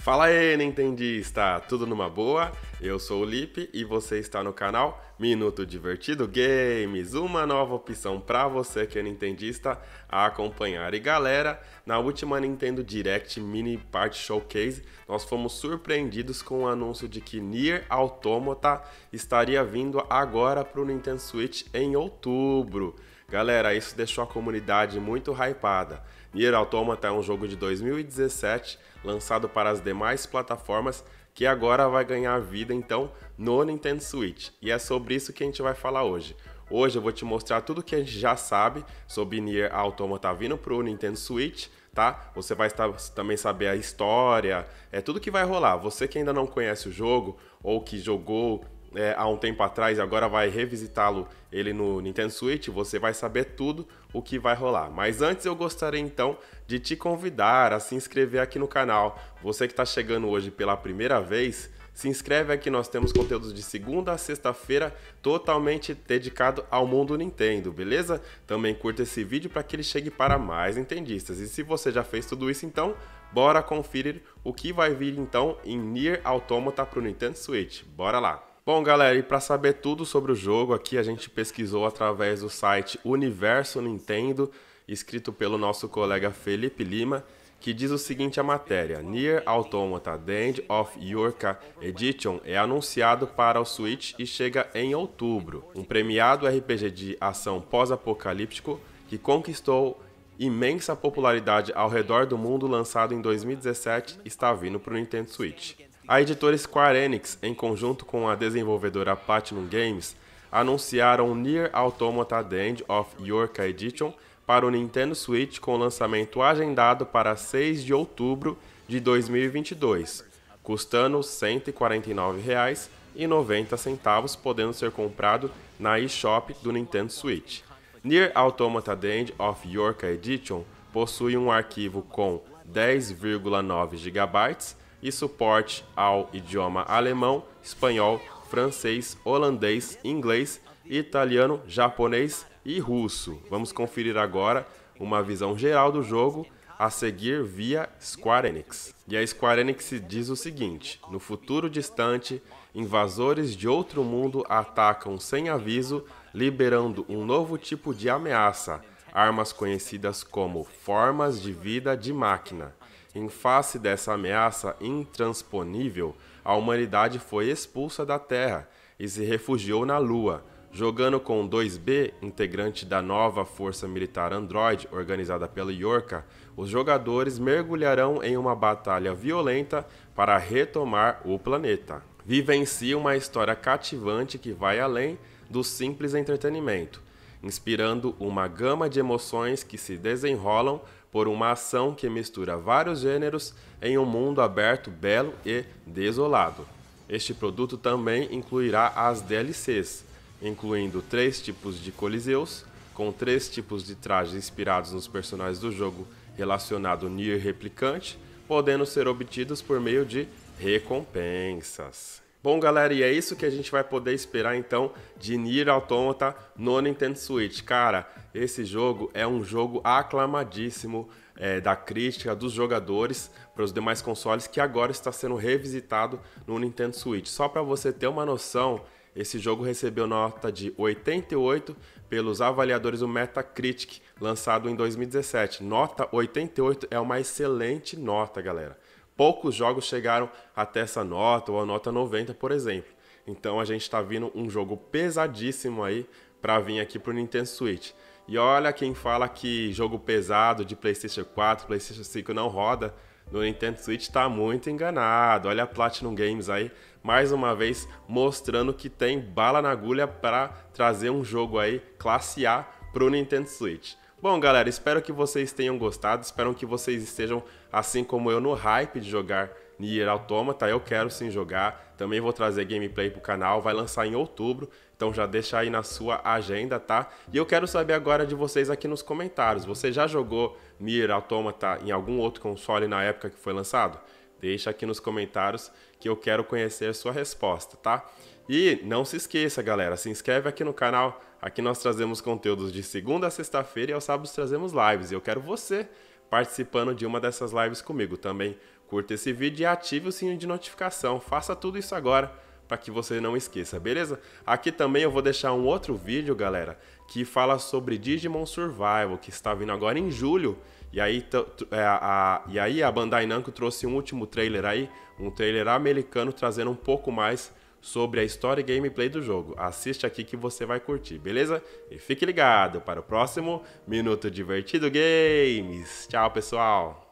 Fala aí, Nintendista! Tudo numa boa? Eu sou o Lipe e você está no canal Minuto Divertido Games, uma nova opção para você que é Nintendista a acompanhar. E galera, na última Nintendo Direct Mini Part Showcase, nós fomos surpreendidos com o anúncio de que Nier Automata estaria vindo agora para o Nintendo Switch em outubro. Galera, isso deixou a comunidade muito hypada. Nier Automata tá é um jogo de 2017, lançado para as demais plataformas, que agora vai ganhar vida então no Nintendo Switch. E é sobre isso que a gente vai falar hoje. Hoje eu vou te mostrar tudo que a gente já sabe sobre Nier Automata tá vindo para o Nintendo Switch, tá? Você vai estar, também saber a história, é tudo que vai rolar. Você que ainda não conhece o jogo ou que jogou é, há um tempo atrás e agora vai revisitá-lo ele no Nintendo Switch, você vai saber tudo o que vai rolar. Mas antes eu gostaria então de te convidar a se inscrever aqui no canal. Você que está chegando hoje pela primeira vez, se inscreve aqui, nós temos conteúdos de segunda a sexta-feira totalmente dedicado ao mundo Nintendo, beleza? Também curta esse vídeo para que ele chegue para mais entendistas. E se você já fez tudo isso, então bora conferir o que vai vir então em Nier Automata para o Nintendo Switch. Bora lá! Bom, galera, e para saber tudo sobre o jogo, aqui a gente pesquisou através do site Universo Nintendo, escrito pelo nosso colega Felipe Lima, que diz o seguinte a matéria: Nier Automata The End of Yorka Edition é anunciado para o Switch e chega em outubro. Um premiado RPG de ação pós-apocalíptico que conquistou imensa popularidade ao redor do mundo, lançado em 2017, está vindo para o Nintendo Switch. A editora Square Enix, em conjunto com a desenvolvedora Platinum Games, anunciaram *Near Automata The End of Yorka Edition para o Nintendo Switch com lançamento agendado para 6 de outubro de 2022, custando R$ 149,90, podendo ser comprado na eShop do Nintendo Switch. *Near Automata The End of Yorka Edition possui um arquivo com 10,9 GB e suporte ao idioma alemão, espanhol, francês, holandês, inglês, italiano, japonês e russo. Vamos conferir agora uma visão geral do jogo a seguir via Square Enix. E a Square Enix diz o seguinte: no futuro distante, invasores de outro mundo atacam sem aviso, liberando um novo tipo de ameaça, armas conhecidas como formas de vida de máquina. Em face dessa ameaça intransponível, a humanidade foi expulsa da Terra e se refugiou na Lua, jogando com 2B, integrante da nova Força Militar Android organizada pela Yorka, os jogadores mergulharão em uma batalha violenta para retomar o planeta. Vivencie uma história cativante que vai além do simples entretenimento inspirando uma gama de emoções que se desenrolam por uma ação que mistura vários gêneros em um mundo aberto, belo e desolado. Este produto também incluirá as DLCs, incluindo três tipos de coliseus, com três tipos de trajes inspirados nos personagens do jogo relacionado Nier Replicante, podendo ser obtidos por meio de recompensas. Bom, galera, e é isso que a gente vai poder esperar então de Nier Automata no Nintendo Switch. Cara, esse jogo é um jogo aclamadíssimo é, da crítica dos jogadores para os demais consoles que agora está sendo revisitado no Nintendo Switch. Só para você ter uma noção, esse jogo recebeu nota de 88 pelos avaliadores do Metacritic, lançado em 2017. Nota 88 é uma excelente nota, galera poucos jogos chegaram até essa nota ou a nota 90, por exemplo. Então a gente está vindo um jogo pesadíssimo aí para vir aqui para o Nintendo Switch. E olha quem fala que jogo pesado de PlayStation 4, PlayStation 5 não roda no Nintendo Switch está muito enganado. Olha a Platinum Games aí, mais uma vez mostrando que tem bala na agulha para trazer um jogo aí classe A para o Nintendo Switch. Bom, galera, espero que vocês tenham gostado, espero que vocês estejam assim como eu no hype de jogar Nier Automata, eu quero sim jogar. Também vou trazer gameplay pro canal, vai lançar em outubro, então já deixa aí na sua agenda, tá? E eu quero saber agora de vocês aqui nos comentários. Você já jogou Nier Automata em algum outro console na época que foi lançado? Deixa aqui nos comentários que eu quero conhecer a sua resposta, tá? E não se esqueça, galera, se inscreve aqui no canal. Aqui nós trazemos conteúdos de segunda a sexta-feira e aos sábados trazemos lives. E eu quero você participando de uma dessas lives comigo também. Curta esse vídeo e ative o sininho de notificação. Faça tudo isso agora para que você não esqueça, beleza? Aqui também eu vou deixar um outro vídeo, galera, que fala sobre Digimon Survival, que está vindo agora em julho. E aí, é, a, a, e aí a Bandai Namco trouxe um último trailer aí, um trailer americano trazendo um pouco mais sobre a história e gameplay do jogo. Assiste aqui que você vai curtir, beleza? E fique ligado para o próximo Minuto Divertido Games. Tchau, pessoal!